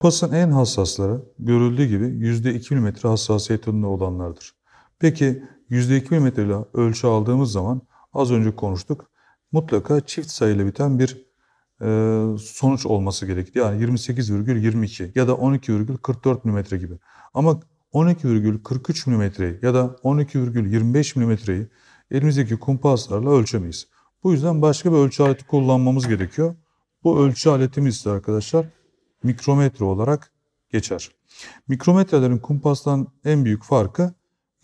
Pasın en hassasları görüldüğü gibi %2 mm hassasiyet önünde olanlardır. Peki %2 mm ile ölçü aldığımız zaman az önce konuştuk. Mutlaka çift sayıyla biten bir e, sonuç olması gerekir. Yani 28,22 ya da 12,44 mm gibi. Ama 12,43 mm'yi ya da 12,25 mm'yi elimizdeki kumpaslarla ölçemeyiz. Bu yüzden başka bir ölçü aleti kullanmamız gerekiyor. Bu ölçü aletimiz ise arkadaşlar mikrometre olarak geçer. Mikrometrelerin kumpastan en büyük farkı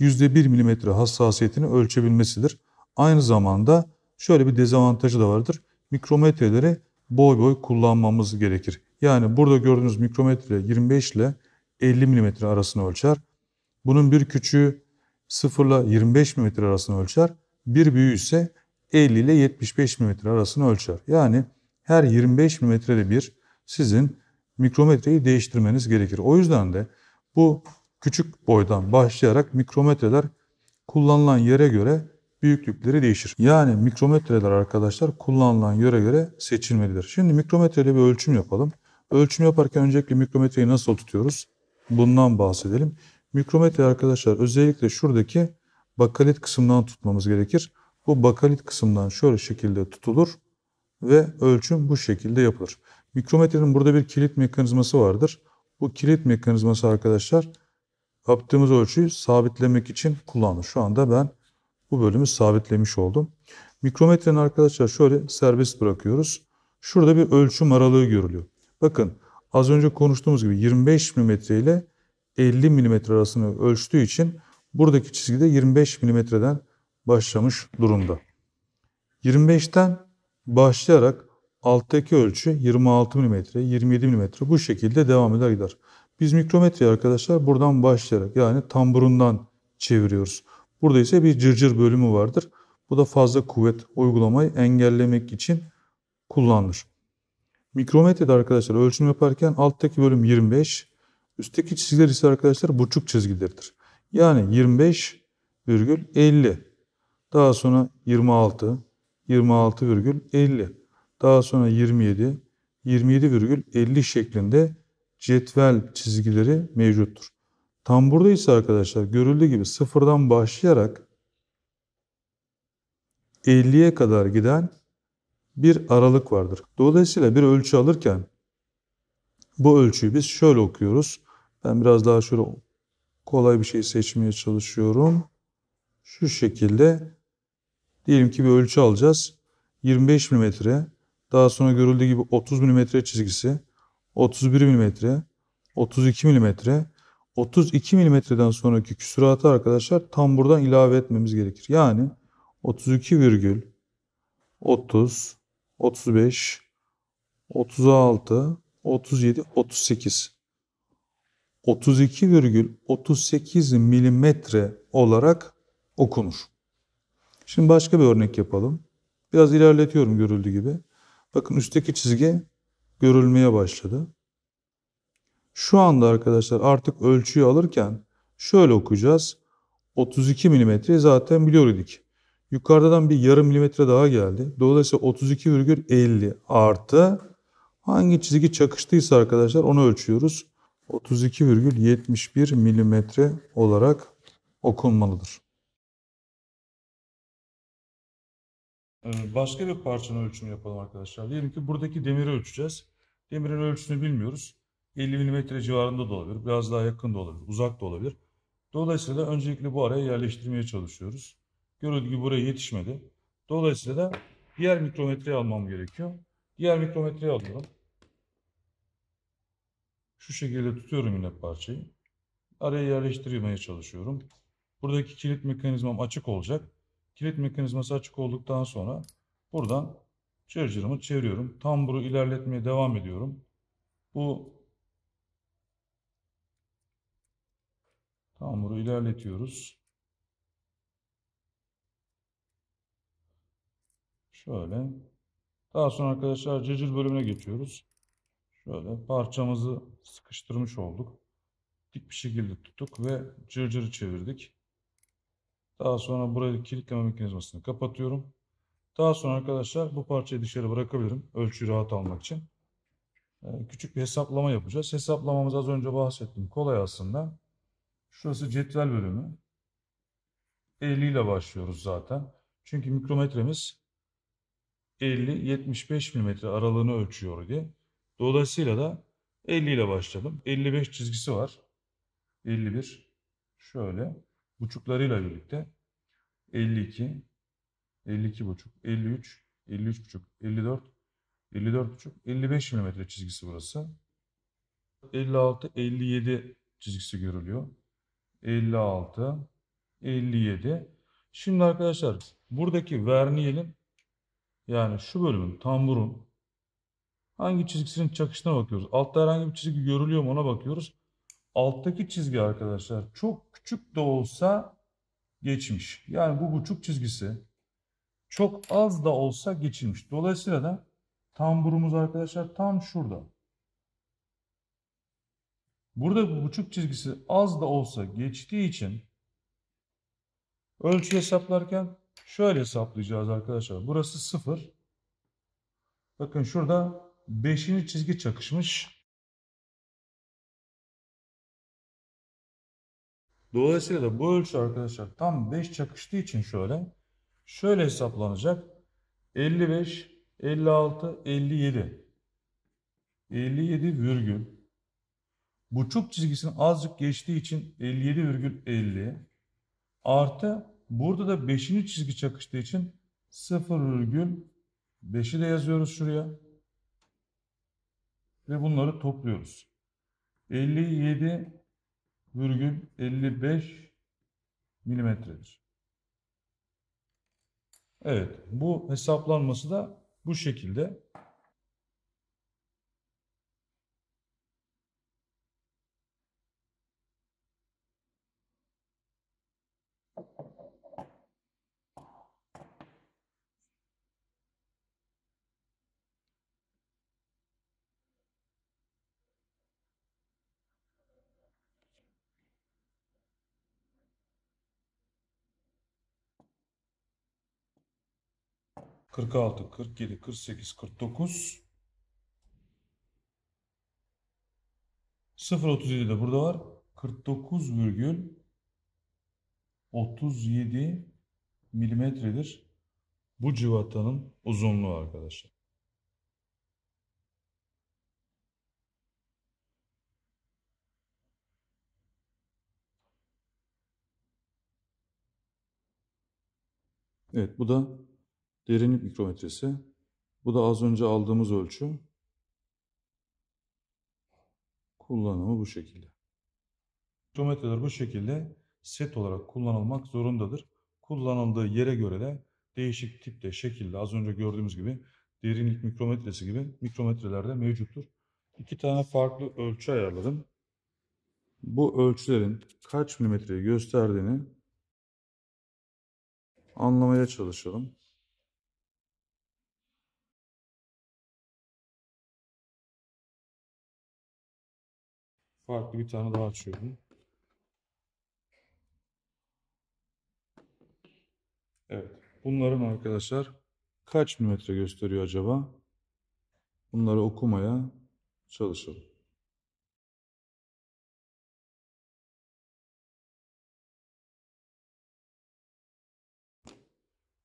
%1 mm hassasiyetini ölçebilmesidir. Aynı zamanda şöyle bir dezavantajı da vardır. Mikrometreleri boy boy kullanmamız gerekir. Yani burada gördüğünüz mikrometre 25 ile 50 mm arasını ölçer. Bunun bir küçüğü 0 ile 25 mm arasını ölçer. Bir büyüğü ise 50 ile 75 mm arasını ölçer. Yani her 25 mm'de bir sizin mikrometreyi değiştirmeniz gerekir. O yüzden de bu küçük boydan başlayarak mikrometreler kullanılan yere göre büyüklükleri değişir. Yani mikrometreler arkadaşlar kullanılan yere göre seçilmelidir. Şimdi mikrometreyle bir ölçüm yapalım. Ölçüm yaparken öncelikle mikrometreyi nasıl tutuyoruz? Bundan bahsedelim. Mikrometre arkadaşlar özellikle şuradaki bakalit kısımdan tutmamız gerekir. Bu bakalit kısımdan şöyle şekilde tutulur ve ölçüm bu şekilde yapılır. Mikrometrenin burada bir kilit mekanizması vardır. Bu kilit mekanizması arkadaşlar yaptığımız ölçüyü sabitlemek için kullanılır. Şu anda ben bu bölümü sabitlemiş oldum. Mikrometrenin arkadaşlar şöyle serbest bırakıyoruz. Şurada bir ölçüm aralığı görülüyor. Bakın az önce konuştuğumuz gibi 25 mm ile 50 mm arasını ölçtüğü için buradaki çizgi de 25 mm'den başlamış durumda. 25'ten başlayarak alttaki ölçü 26 mm, 27 mm bu şekilde devam eder gider. Biz mikrometreyi arkadaşlar buradan başlayarak yani tamburundan çeviriyoruz. Burada ise bir cırcır bölümü vardır. Bu da fazla kuvvet uygulamayı engellemek için kullanılır. Mikrometrede arkadaşlar ölçüm yaparken alttaki bölüm 25, üstteki çizgiler ise arkadaşlar buçuk çizgileridir. Yani 25,50 daha sonra 26, 26,50 daha sonra 27, 27,50 şeklinde cetvel çizgileri mevcuttur. Tam burada ise arkadaşlar görüldüğü gibi sıfırdan başlayarak 50'ye kadar giden bir aralık vardır. Dolayısıyla bir ölçü alırken bu ölçüyü biz şöyle okuyoruz. Ben biraz daha şöyle kolay bir şey seçmeye çalışıyorum. Şu şekilde diyelim ki bir ölçü alacağız. 25 milimetre daha sonra görüldüğü gibi 30 mm çizgisi, 31 mm, 32 mm, 32 mm'den sonraki küsuratı arkadaşlar tam buradan ilave etmemiz gerekir. Yani 32 virgül 30, 35, 36, 37, 38. 32 virgül 38 milimetre olarak okunur. Şimdi başka bir örnek yapalım. Biraz ilerletiyorum görüldüğü gibi. Bakın üstteki çizgi görülmeye başladı. Şu anda arkadaşlar artık ölçüyü alırken şöyle okuyacağız. 32 mm zaten biliyorduk. Yukarıdan bir yarım milimetre daha geldi. Dolayısıyla 32,50 artı hangi çizgi çakıştıysa arkadaşlar onu ölçüyoruz. 32,71 milimetre olarak okunmalıdır. Ee, başka bir parçanın ölçümü yapalım arkadaşlar. Diyelim ki buradaki demiri ölçeceğiz. Demirin ölçüsünü bilmiyoruz. 50 mm civarında da olabilir. Biraz daha yakın da olabilir. Uzak da olabilir. Dolayısıyla öncelikle bu araya yerleştirmeye çalışıyoruz. Görüldüğü gibi buraya yetişmedi. Dolayısıyla da diğer mikrometreyi almam gerekiyor. Diğer mikrometreyi alıyorum. Şu şekilde tutuyorum yine parçayı. Araya yerleştirmeye çalışıyorum. Buradaki kilit mekanizmam açık olacak. Kilit mekanizması açık olduktan sonra buradan charger'ımı çeviriyorum. Tamburu ilerletmeye devam ediyorum. Bu tamburu ilerletiyoruz. Şöyle. Daha sonra arkadaşlar cacır bölümüne geçiyoruz. Şöyle parçamızı sıkıştırmış olduk. Dik bir şekilde tuttuk ve cırcırı çevirdik. Daha sonra burayı kilitleme mekanizmasını kapatıyorum. Daha sonra arkadaşlar bu parçayı dışarı bırakabilirim. Ölçüyü rahat almak için. Ee, küçük bir hesaplama yapacağız. Hesaplamamız az önce bahsettim. Kolay aslında. Şurası cetvel bölümü. 50 ile başlıyoruz zaten. Çünkü mikrometremiz 50-75 mm aralığını ölçüyor diye. Dolayısıyla da 50 ile başladım. 55 çizgisi var. 51. Şöyle buçuklarıyla birlikte 52, 52 buçuk, 53, 53 buçuk, 54, 54 buçuk, 55 mm çizgisi burası. 56, 57 çizgisi görülüyor. 56, 57. Şimdi arkadaşlar buradaki verniyelin yani şu bölümün tamburun hangi çizgisinin çakışına bakıyoruz. Altta herhangi bir çizgi görülüyor mu ona bakıyoruz. Alttaki çizgi arkadaşlar çok küçük de olsa geçmiş. Yani bu buçuk çizgisi çok az da olsa geçilmiş. Dolayısıyla da tamburumuz arkadaşlar tam şurada. Burada bu buçuk çizgisi az da olsa geçtiği için ölçü hesaplarken şöyle hesaplayacağız arkadaşlar. Burası sıfır. Bakın şurada beşinci çizgi çakışmış. Dolayısıyla da bu ölçü arkadaşlar tam 5 çakıştığı için şöyle. Şöyle hesaplanacak. 55, 56, 57. 57 virgül. Buçuk çizgisini azıcık geçtiği için 57 virgül 50. Artı burada da 5. çizgi çakıştığı için 0 virgül 5'i de yazıyoruz şuraya. Ve bunları topluyoruz. 57 virgül 55 milimetredir. Evet, bu hesaplanması da bu şekilde. 46, 47, 48, 49. 0.37 de burada var. 49 virgül 37 milimetredir. Bu civatanın uzunluğu arkadaşlar. Evet bu da Derinlik mikrometresi. Bu da az önce aldığımız ölçü. Kullanımı bu şekilde. Mikrometreler bu şekilde set olarak kullanılmak zorundadır. Kullanıldığı yere göre de değişik tipte, şekilde az önce gördüğümüz gibi derinlik mikrometresi gibi mikrometrelerde mevcuttur. İki tane farklı ölçü ayarladım. Bu ölçülerin kaç milimetreyi gösterdiğini anlamaya çalışalım. Farklı bir tane daha açıyorum. Evet. Bunların arkadaşlar kaç milimetre gösteriyor acaba? Bunları okumaya çalışalım.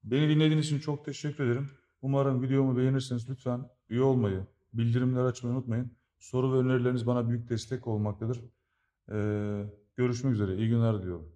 Beni dinlediğiniz için çok teşekkür ederim. Umarım videomu beğenirsiniz. lütfen üye olmayı, bildirimleri açmayı unutmayın. Soru ve önerileriniz bana büyük destek olmaktadır. Ee, görüşmek üzere. İyi günler diyorum.